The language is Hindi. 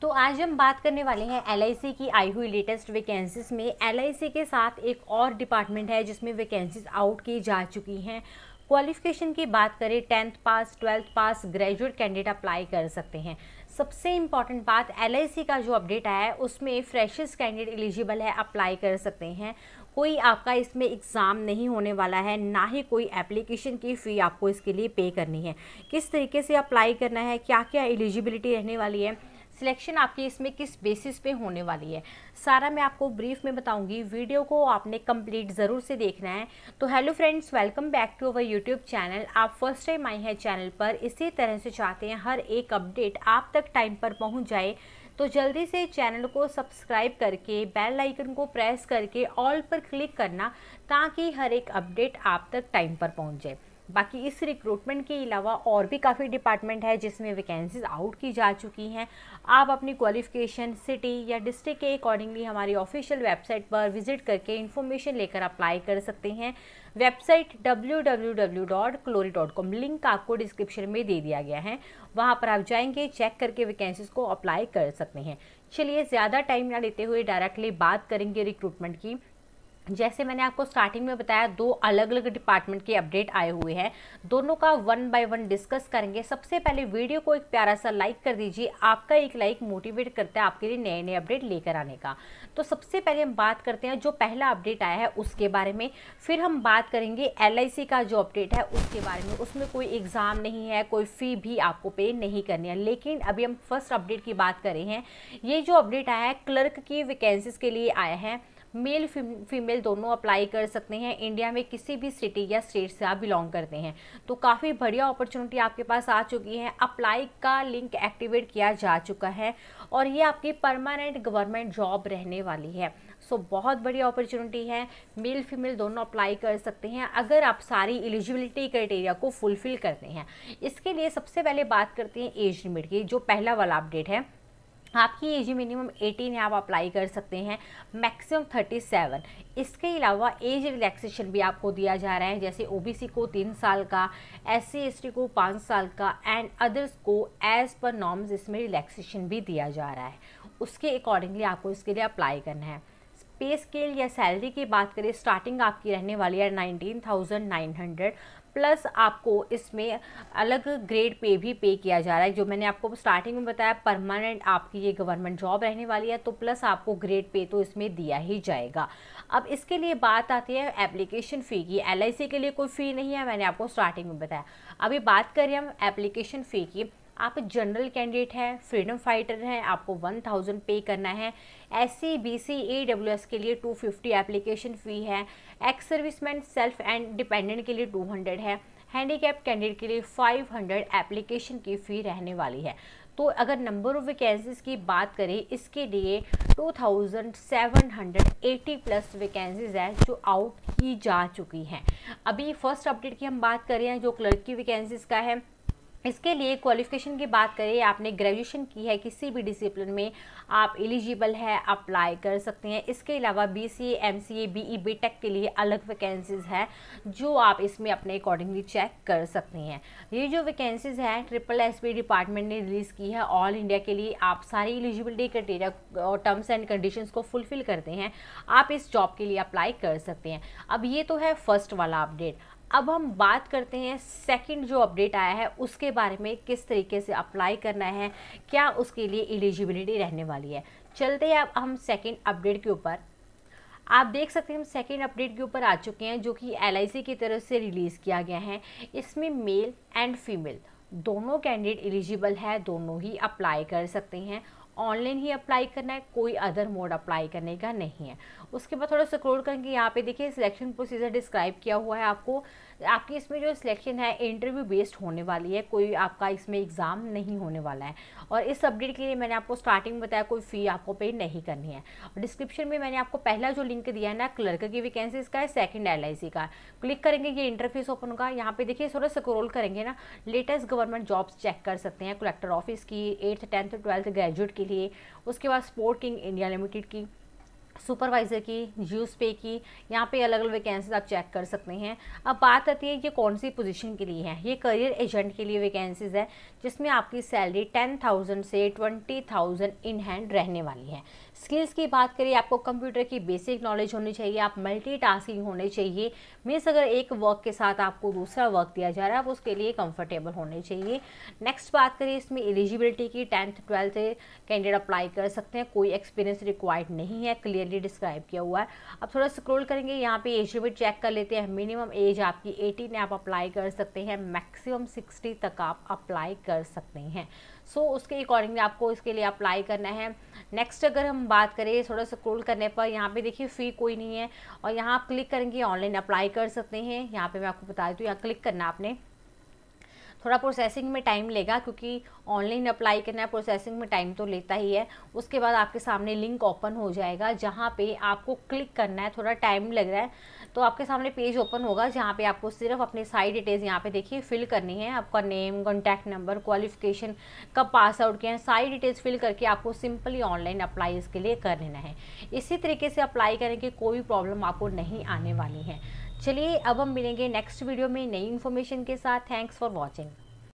तो आज हम बात करने वाले हैं एल की आई हुई लेटेस्ट वैकेंसीज में एल के साथ एक और डिपार्टमेंट है जिसमें वैकेंसीज आउट की जा चुकी हैं क्वालिफिकेशन की बात करें tenth pass twelfth pass graduate candidate apply कर सकते हैं सबसे इम्पॉर्टेंट बात एल का जो अपडेट आया है उसमें फ्रेशर्स कैंडिडेट एलिजिबल है अप्लाई कर सकते हैं कोई आपका इसमें एग्ज़ाम नहीं होने वाला है ना ही कोई एप्लीकेशन की फ़ी आपको इसके लिए पे करनी है किस तरीके से अप्लाई करना है क्या क्या एलिजिबिलिटी रहने वाली है सिलेक्शन आपकी इसमें किस बेसिस पे होने वाली है सारा मैं आपको ब्रीफ में बताऊंगी वीडियो को आपने कंप्लीट ज़रूर से देखना है तो hello friends welcome back to our YouTube channel आप फर्स्ट टाइम आए हैं चैनल पर इसी तरह से चाहते हैं हर एक अपडेट आप तक टाइम पर पहुँच जाए तो जल्दी से चैनल को सब्सक्राइब करके बेल आइकन को प्रेस करके ऑल पर क्लिक करना ताकि हर एक अपडेट आप तक टाइम पर पहुँच जाए बाकी इस रिक्रूटमेंट के अलावा और भी काफ़ी डिपार्टमेंट है जिसमें वैकेंसीज आउट की जा चुकी हैं आप अपनी क्वालिफिकेशन सिटी या डिस्ट्रिक्ट के अकॉर्डिंगली हमारी ऑफिशियल वेबसाइट पर विजिट करके इन्फॉर्मेशन लेकर अप्लाई कर सकते हैं वेबसाइट www.clory.com लिंक आपको डिस्क्रिप्शन में दे दिया गया है वहाँ पर आप जाएंगे चेक करके वैकेंसीज को अप्लाई कर सकते हैं चलिए ज़्यादा टाइम ना लेते हुए डायरेक्टली बात करेंगे रिक्रूटमेंट की जैसे मैंने आपको स्टार्टिंग में बताया दो अलग अलग डिपार्टमेंट के अपडेट आए हुए हैं दोनों का वन बाय वन डिस्कस करेंगे सबसे पहले वीडियो को एक प्यारा सा लाइक कर दीजिए आपका एक लाइक मोटिवेट करता है आपके लिए नए नए अपडेट लेकर आने का तो सबसे पहले हम बात करते हैं जो पहला अपडेट आया है उसके बारे में फिर हम बात करेंगे एल का जो अपडेट है उसके बारे में उसमें कोई एग्ज़ाम नहीं है कोई फ़ी भी आपको पे नहीं करनी है लेकिन अभी हम फर्स्ट अपडेट की बात करें हैं ये जो अपडेट आया है क्लर्क की वैकेंसीज़ के लिए आया है मेल फीमेल दोनों अप्लाई कर सकते हैं इंडिया में किसी भी सिटी या स्टेट से आप बिलोंग करते हैं तो काफ़ी बढ़िया अपॉर्चुनिटी आपके पास आ चुकी है अप्लाई का लिंक एक्टिवेट किया जा चुका है और ये आपकी परमानेंट गवर्नमेंट जॉब रहने वाली है सो so, बहुत बढ़िया अपॉर्चुनिटी है मेल फीमेल दोनों अप्लाई कर सकते हैं अगर आप सारी एलिजिबिलिटी क्राइटेरिया को फुलफ़िल करते हैं इसके लिए सबसे पहले बात करते हैं एज लिमिट की जो पहला वाला अपडेट है आपकी एज मिनिमम 18 है आप अप्लाई कर सकते हैं मैक्सिमम 37 इसके अलावा एज रिलैक्सेशन भी आपको दिया जा रहा है जैसे ओबीसी को तीन साल का एस सी को पाँच साल का एंड अदर्स को एज़ पर नॉर्म्स इसमें रिलैक्सेशन भी दिया जा रहा है उसके अकॉर्डिंगली आपको इसके लिए अप्लाई करना है पे स्केल या सैलरी की बात करें स्टार्टिंग आपकी रहने वाली है nineteen thousand nine hundred plus आपको इसमें अलग ग्रेड पे भी पे किया जा रहा है जो मैंने आपको स्टार्टिंग में बताया परमानेंट आपकी ये गवर्नमेंट जॉब रहने वाली है तो प्लस आपको ग्रेड पे तो इसमें दिया ही जाएगा अब इसके लिए बात आती है एप्लीकेशन फ़ी की एल के लिए कोई फ़ी नहीं है मैंने आपको स्टार्टिंग में बताया अभी बात करें हम एप्लीकेशन फ़ी की आप जनरल कैंडिडेट हैं फ्रीडम फाइटर हैं आपको वन थाउजेंड पे करना है S C B C A W S के लिए टू फिफ्टी एप्लीकेशन फ़ी है ex serviceman self and dependent के लिए टू हंड्रेड है हैंडीकैप कैंडिडेट के लिए फाइव हंड्रेड एप्लीकेशन की फ़ी रहने वाली है तो अगर नंबर ऑफ़ वैकेंसीज़ की बात करें इसके लिए 2780 प्लस वैकेंसीज़ हैं जो आउट की जा चुकी हैं अभी फर्स्ट अपडेट की हम बात करें जो क्लर्क की वैकेंसीज़ का है इसके लिए क्वालिफिकेशन की बात करें आपने ग्रेजुएशन की है किसी भी डिसिप्लिन में आप एलिजिबल है अप्लाई कर सकते हैं इसके अलावा B C M C A B E B tech के लिए अलग वैकेंसीज़ है जो आप इसमें अपने अकॉर्डिंगली चेक कर सकते हैं ये जो वैकेंसीज़ हैं ट्रिपल एस बी डिपार्टमेंट ने रिलीज़ की है ऑल इंडिया के लिए आप सारी एलिजिबिलिटी क्राइटेरिया और टर्म्स एंड कंडीशन को फुलफ़िल करते हैं आप इस जॉब के लिए अप्लाई कर सकते हैं अब ये तो है फर्स्ट वाला अपडेट अब हम बात करते हैं सेकंड जो अपडेट आया है उसके बारे में किस तरीके से अप्लाई करना है क्या उसके लिए एलिजिबिलिटी रहने वाली है चलते हैं अब हम सेकंड अपडेट के ऊपर आप देख सकते हैं हम सेकेंड अपडेट के ऊपर आ चुके हैं जो कि एल की तरफ से रिलीज़ किया गया है इसमें मेल एंड फीमेल दोनों कैंडिडेट एलिजिबल है दोनों ही अप्लाई कर सकते हैं ऑनलाइन ही अप्लाई करना है कोई अदर मोड अप्लाई करने का नहीं है उसके बाद थोड़ा स्क्रोल करेंगे यहाँ पे देखिए सिलेक्शन प्रोसीजर डिस्क्राइब किया हुआ है आपको आपकी इसमें जो सिलेक्शन है इंटरव्यू बेस्ड होने वाली है कोई आपका इसमें एग्ज़ाम नहीं होने वाला है और इस अपडेट के लिए मैंने आपको स्टार्टिंग बताया कोई फ़ी आपको पे नहीं करनी है डिस्क्रिप्शन में मैंने आपको पहला जो लिंक दिया है ना क्लर्क की वैकेंसीज का है सेकेंड एल का क्लिक करेंगे ये इंटरफेस ओपन होगा यहाँ पर देखिए थोड़ा स्क्रोल करेंगे ना लेटेस्ट गवर्नमेंट जॉब्स चेक कर सकते हैं कलेक्टर ऑफिस की एट्थ टेंथ ट्वेल्थ ग्रेजुएट के लिए उसके बाद स्पोर्ट किंग इंडिया लिमिटेड की सुपरवाइज़र की यूज पे की यहाँ पे अलग अलग वैकेंसीज आप चेक कर सकते हैं अब बात आती है ये कौन सी पोजीशन के लिए है ये करियर एजेंट के लिए वैकेंसीज है जिसमें आपकी सैलरी टेन थाउजेंड से ट्वेंटी थाउजेंड इन हैंड रहने वाली है स्किल्स की बात करिए आपको कंप्यूटर की बेसिक नॉलेज होनी चाहिए आप मल्टीटास्किंग होने चाहिए मीन्स अगर एक वर्क के साथ आपको दूसरा वर्क दिया जा रहा है आप उसके लिए कंफर्टेबल होने चाहिए नेक्स्ट बात करिए इसमें एलिजिबिलिटी की टेंथ ट्वेल्थ कैंडिडेट अप्लाई कर सकते हैं कोई एक्सपीरियंस रिक्वायर्ड नहीं है क्लियरली डिस्क्राइब किया हुआ है अब थोड़ा स्क्रोल करेंगे यहाँ पे एज लिमिट चेक कर लेते हैं मिनिमम एज आपकी एटीन आप अप्लाई कर सकते हैं मैक्सिमम सिक्सटी तक आप अप्लाई कर सकते हैं सो so, उसके अकॉर्डिंगली आपको इसके लिए अप्लाई करना है नेक्स्ट अगर हम बात करें थोड़ा सा स्क्रोल करने पर यहाँ पे देखिए फ़ी कोई नहीं है और यहाँ आप क्लिक करेंगे ऑनलाइन अप्लाई कर सकते हैं यहाँ पे मैं आपको बता दूँ यहाँ क्लिक करना आपने थोड़ा प्रोसेसिंग में टाइम लेगा क्योंकि ऑनलाइन अप्लाई करना है प्रोसेसिंग में टाइम तो लेता ही है उसके बाद आपके सामने लिंक ओपन हो जाएगा जहाँ पे आपको क्लिक करना है थोड़ा टाइम लग रहा है तो आपके सामने पेज ओपन होगा जहाँ पे आपको सिर्फ अपनी सारी डिटेल्स यहाँ पे देखिए फिल करनी है आपका नेम कॉन्टैक्ट नंबर क्वालिफिकेशन कब पास आउट किया है सारी डिटेल्स फिल करके आपको सिंपली ऑनलाइन अप्लाई इसके लिए कर लेना है इसी तरीके से अप्लाई करने की कोई प्रॉब्लम आपको नहीं आने वाली है चलिए अब हम मिलेंगे नेक्स्ट वीडियो में नई इन्फॉर्मेशन के साथ थैंक्स फॉर वॉचिंग